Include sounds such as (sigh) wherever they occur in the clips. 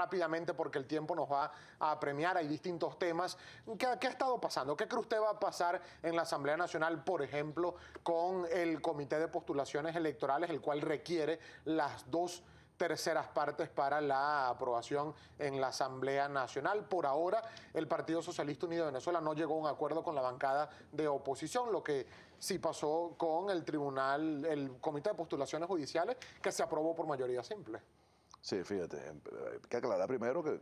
rápidamente porque el tiempo nos va a premiar, Hay distintos temas. ¿Qué, ha estado pasando? ¿Qué cree usted va a pasar en la Asamblea Nacional, por ejemplo, con el Comité de Postulaciones Electorales, el cual requiere las dos terceras partes para la aprobación en la Asamblea Nacional. Por ahora, el Partido Socialista Unido de Venezuela no llegó a un acuerdo con la bancada de oposición, lo que sí pasó con el Tribunal, el Comité de Postulaciones Judiciales, que se aprobó por mayoría simple. Sí, fíjate, em, eh, hay que aclarar primero que,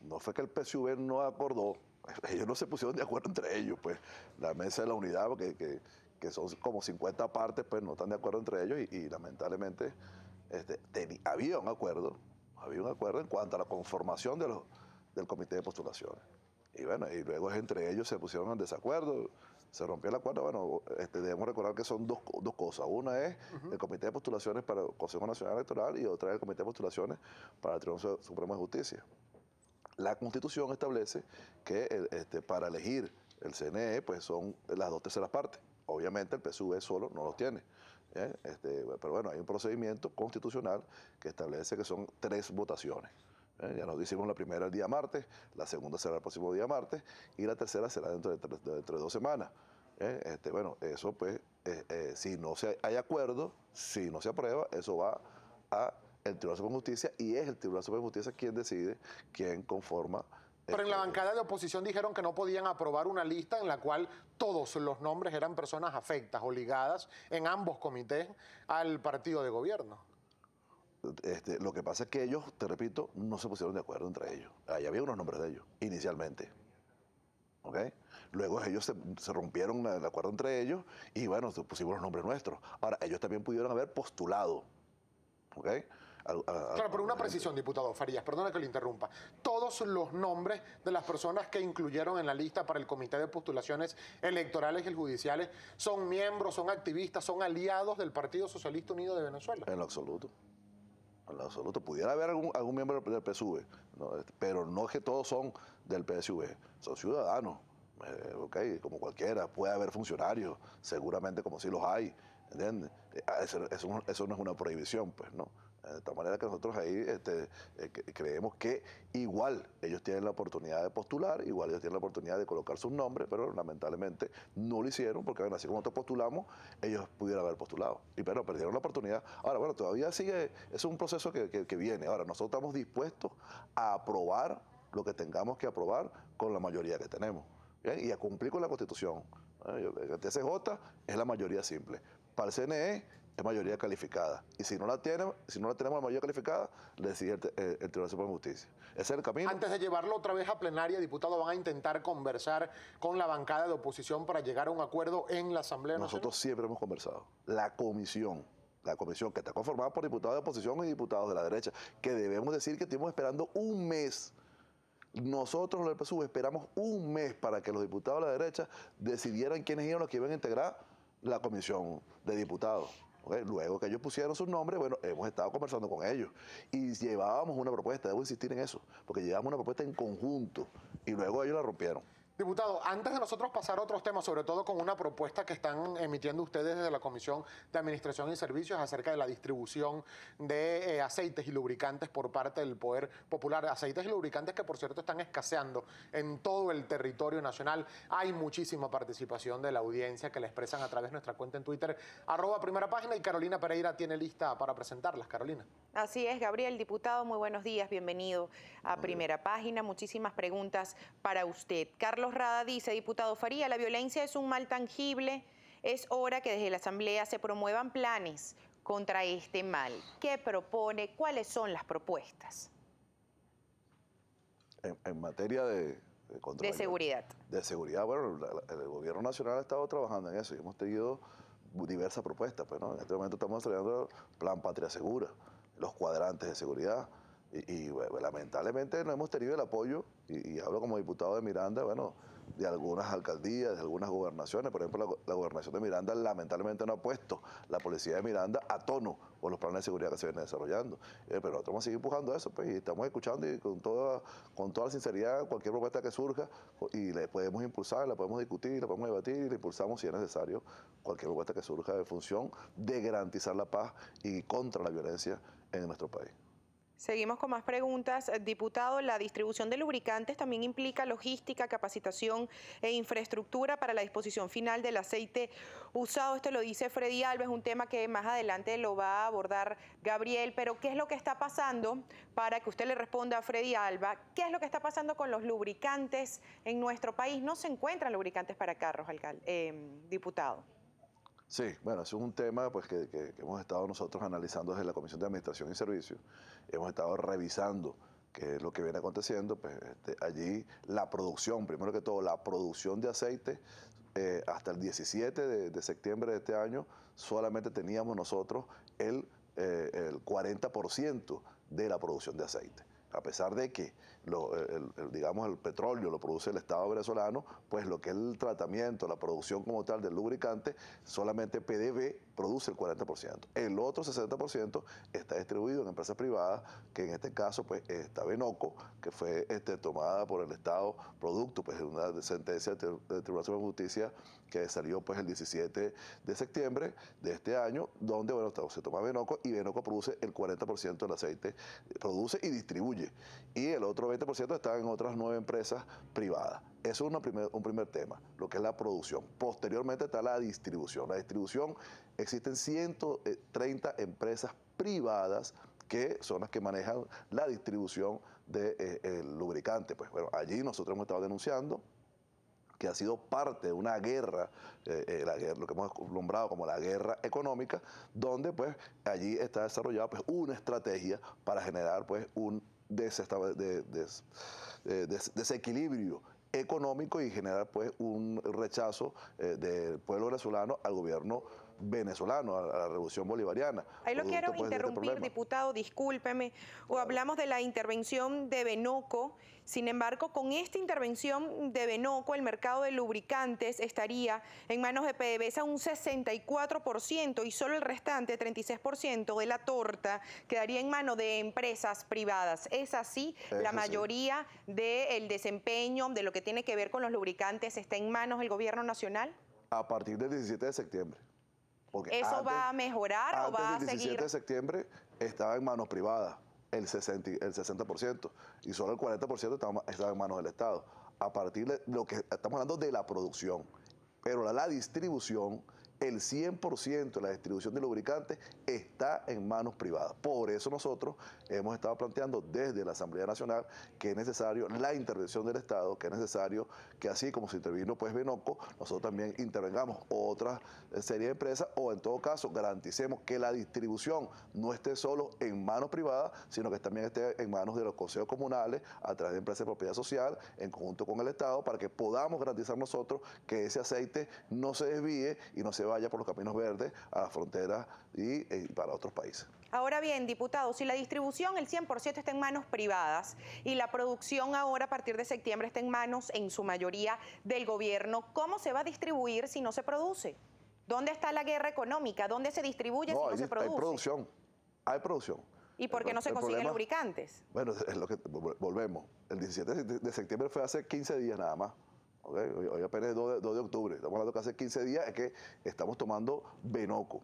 no fue que el PSUV no acordó, (laughs) ellos no se pusieron de acuerdo entre ellos, pues la mesa de la unidad, que, son como 50 partes, pues no están de acuerdo entre ellos y, lamentablemente este, había un acuerdo, había un acuerdo en cuanto a la conformación de los, del comité de postulaciones. Y bueno, y luego entre ellos se pusieron en desacuerdo, se rompió la acuerdo. Bueno, este, debemos recordar que son dos, cosas. Una es el Comité de Postulaciones para el Consejo Nacional Electoral y otra es el Comité de Postulaciones para el Tribunal Supremo de Justicia. La Constitución establece que este, para elegir el CNE, pues son las dos terceras partes. Obviamente el PSUV solo no los tiene. ¿eh? Este, pero bueno, hay un procedimiento constitucional que establece que son tres votaciones. Eh, ya nos hicimos la primera el día martes, la segunda será el próximo día martes y la tercera será dentro de, dentro de dos semanas. Eh, este, bueno, eso pues, eh, si no se, hay acuerdo, si no se aprueba, eso va a el Tribunal Supremo de Justicia y es el Tribunal Supremo de Justicia quien decide, quién conforma pero en la este, bancada de oposición dijeron que no podían aprobar una lista en la cual todos los nombres eran personas afectas o ligadas en ambos comités al partido de gobierno. Este, lo que pasa es que ellos, te repito, no se pusieron de acuerdo entre ellos. Ahí había unos nombres de ellos, inicialmente. Luego ellos se, rompieron el acuerdo entre ellos y bueno, pusimos los nombres nuestros. Ahora, ellos también pudieron haber postulado. claro, pero una precisión, diputado Farías, perdona que lo interrumpa. Todos los nombres de las personas que incluyeron en la lista para el Comité de Postulaciones Electorales y Judiciales son miembros, son activistas, son aliados del Partido Socialista Unido de Venezuela. En lo absoluto en absoluto. Pudiera haber algún, miembro del PSV, pero no es que todos son del PSV, son ciudadanos, eh, como cualquiera. Puede haber funcionarios, seguramente como si los hay, eh, ah, eso no es una prohibición, pues, ¿no? De tal manera que nosotros ahí este, eh, creemos que igual ellos tienen la oportunidad de postular, igual ellos tienen la oportunidad de colocar sus nombres, pero lamentablemente no lo hicieron porque, bueno, así como nosotros postulamos, ellos pudieran haber postulado. Y pero perdieron la oportunidad. Ahora, bueno, todavía sigue, es un proceso que, viene. Ahora, nosotros estamos dispuestos a aprobar lo que tengamos que aprobar con la mayoría que tenemos. Y a cumplir con la Constitución. ¿Eh? El TCJ es la mayoría simple. Para el CNE es mayoría calificada. Y si no la tiene, si no la tenemos la mayoría calificada, le decide el, Tribunal Supremo de Justicia. Ese es el camino. Antes de llevarlo otra vez a plenaria, diputados van a intentar conversar con la bancada de oposición para llegar a un acuerdo en la Asamblea Nacional. Nosotros siempre hemos conversado. La comisión la comisión que está conformada por diputados de oposición y diputados de la derecha, que debemos decir que estuvimos esperando un mes. Nosotros, los del PSUV, esperamos un mes para que los diputados de la derecha decidieran quiénes iban, los que iban a integrar la comisión de diputados luego que ellos pusieron sus nombres, bueno, hemos estado conversando con ellos y llevábamos una propuesta, debo insistir en eso, porque llevábamos una propuesta en conjunto y luego ellos la rompieron. Diputado, antes de nosotros pasar a otros temas, sobre todo con una propuesta que están emitiendo ustedes desde la Comisión de Administración y Servicios acerca de la distribución de eh, aceites y lubricantes por parte del Poder Popular, aceites y lubricantes que por cierto están escaseando en todo el territorio nacional. Hay muchísima participación de la audiencia que la expresan a través de nuestra cuenta en Twitter, arroba primera página y Carolina Pereira tiene lista para presentarlas. Carolina. Así es, Gabriel, diputado, muy buenos días, bienvenido a primera página. Muchísimas preguntas para usted. Carlos Carlos Rada dice, diputado Faría, la violencia es un mal tangible. Es hora que desde la Asamblea se promuevan planes contra este mal. ¿Qué propone? ¿Cuáles son las propuestas? En, materia de... De, seguridad. De seguridad, bueno, el gobierno nacional ha estado trabajando en eso y hemos tenido diversas propuestas. Pues, En este momento estamos el Plan Patria Segura, los cuadrantes de seguridad. Y, eh, lamentablemente no hemos tenido el apoyo y, hablo como diputado de Miranda, bueno, de algunas alcaldías, de algunas gobernaciones. Por ejemplo, la, gobernación de Miranda lamentablemente no ha puesto la policía de Miranda a tono con los planes de seguridad que se vienen desarrollando. Eh, pero nosotros vamos a seguir empujando eso, pues, y estamos escuchando y con toda, con toda sinceridad cualquier propuesta que surja, y la podemos impulsar, la podemos discutir, la podemos debatir, y la impulsamos si es necesario, cualquier propuesta que surja en función de garantizar la paz y contra la violencia en nuestro país. Seguimos con más preguntas. Eh, diputado, la distribución de lubricantes también implica logística, capacitación e infraestructura para la disposición final del aceite usado. Esto lo dice Freddy es un tema que más adelante lo va a abordar Gabriel. Pero, ¿qué es lo que está pasando? Para que usted le responda a Freddy Alba, ¿qué es lo que está pasando con los lubricantes en nuestro país? No se encuentran lubricantes para carros, alcalde, eh, diputado. Sí, bueno, eso es un tema pues, que, hemos estado nosotros analizando desde la Comisión de Administración y Servicios. Hemos estado revisando lo que viene aconteciendo. Pues, este, allí la producción, primero que todo, la producción de aceite, eh, hasta el 17 de, septiembre de este año, solamente teníamos nosotros el, eh, el 40% de la producción de aceite a pesar de que lo, digamos, el petróleo lo produce el Estado venezolano, pues lo que es el tratamiento, la producción como tal del lubricante, solamente PDV produce el 40%. El otro 60% está distribuido en empresas privadas, que en este caso pues está Benoco, que fue este, tomada por el Estado producto pues, de una sentencia de Tribunal de Justicia que salió pues el 17 de septiembre de este año, donde bueno, se toma Benoco y Benoco produce el 40% del aceite, produce y distribuye. Y el otro 20% está en otras nueve empresas privadas. Eso es un primer tema, lo que es la producción. Posteriormente está la distribución. La distribución, existen 130 eh, empresas privadas que son las que manejan la distribución del de, eh, lubricante. Pues bueno, allí nosotros hemos estado denunciando que ha sido parte de una eh, guerra, lo que hemos nombrado como la guerra económica, donde pues allí está desarrollada pues una estrategia para generar pues un desequilibrio económico y generar pues un rechazo eh, del pueblo venezolano al gobierno venezolano, a, la revolución bolivariana. Ahí lo quiero interrumpir, diputado, discúlpeme. O hablamos de la intervención de Benoco. Sin embargo, con esta intervención de Benoco, el mercado de lubricantes estaría en manos de PDVSA un 64% y solo el restante, 36% de la torta, quedaría en manos de empresas privadas. Es así, la mayoría del desempeño de lo que tiene que ver con los lubricantes está en manos del gobierno nacional. A partir del 17 de septiembre. ¿Eso va a mejorar o va a seguir? El 17 de septiembre estaba en manos privadas el 60%, y solo el 40% estaba, en manos del Estado. A partir de lo que estamos hablando de la producción, pero la distribución el 100% de la distribución de lubricantes está en manos privadas. Por eso nosotros hemos estado planteando desde la Asamblea Nacional que es necesario la intervención del Estado, que es necesario que así como se intervino pues Benoco, nosotros también intervengamos otra serie de empresas o en todo caso garanticemos que la distribución no esté solo en manos privadas, sino que también esté en manos de los consejos comunales a través de empresas de propiedad social en conjunto con el Estado para que podamos garantizar nosotros que ese aceite no se desvíe y no se va vaya por los caminos verdes a la frontera eh, y para otros países. Ahora bien, diputado, si la distribución, el 100% está en manos privadas y la producción ahora a partir de septiembre está en manos en su mayoría del gobierno, ¿cómo se va a distribuir si no se produce? ¿Dónde está la guerra económica? ¿Dónde se distribuye si no se produce? Hay producción, hay producción. ¿Y por qué no se consiguen lubricantes? Bueno, (laughs) es lo que volvemos. El 17 de septiembre fue hace 15 días nada más hoy, apenas es 2 de, octubre, estamos hablando que hace 15 días es que estamos tomando Benoco.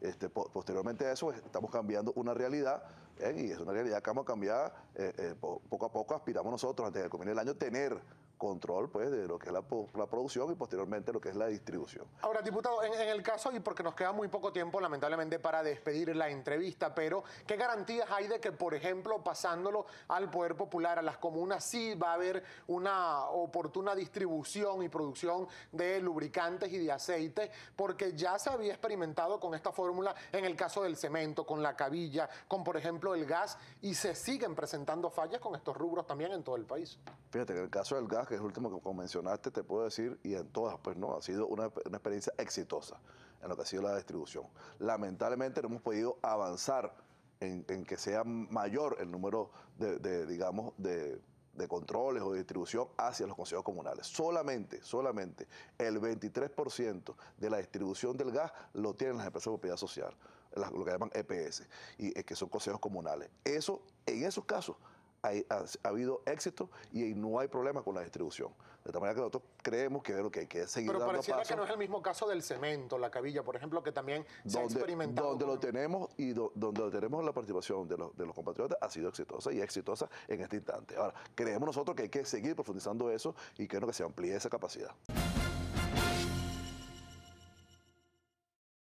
Este, posteriormente a eso estamos cambiando una realidad ¿eh? y es una realidad que vamos a cambiar eh, eh, poco a poco, aspiramos nosotros antes que comienzo el año tener control pues, de lo que es la, producción y posteriormente lo que es la distribución. Ahora, diputado, en, el caso, y porque nos queda muy poco tiempo, lamentablemente, para despedir la entrevista, pero ¿qué garantías hay de que, por ejemplo, pasándolo al Poder Popular, a las comunas, sí va a haber una oportuna distribución y producción de lubricantes y de aceite? Porque ya se había experimentado con esta fórmula en el caso del cemento, con la cabilla, con, por ejemplo, el gas, y se siguen presentando fallas con estos rubros también en todo el país. Fíjate, en el caso del gas que es el último que mencionaste, te puedo decir, y en todas, pues no, ha sido una, experiencia exitosa en lo que ha sido la distribución. Lamentablemente no hemos podido avanzar en, que sea mayor el número de, digamos, de, de controles o de distribución hacia los consejos comunales. Solamente, solamente el 23% de la distribución del gas lo tienen las empresas de propiedad social, lo que llaman EPS, y, que son consejos comunales. Eso, en esos casos, ha, habido éxito y no hay problema con la distribución. De tal manera que nosotros creemos que, lo que hay que seguir Pero dando que no es el mismo caso del cemento, la cabilla, por ejemplo, que también se ha experimentado. Donde lo tenemos y donde lo tenemos la participación de los, compatriotas ha sido exitosa y exitosa en este instante. Ahora, creemos nosotros que hay que seguir profundizando eso y que, lo que se amplíe esa capacidad.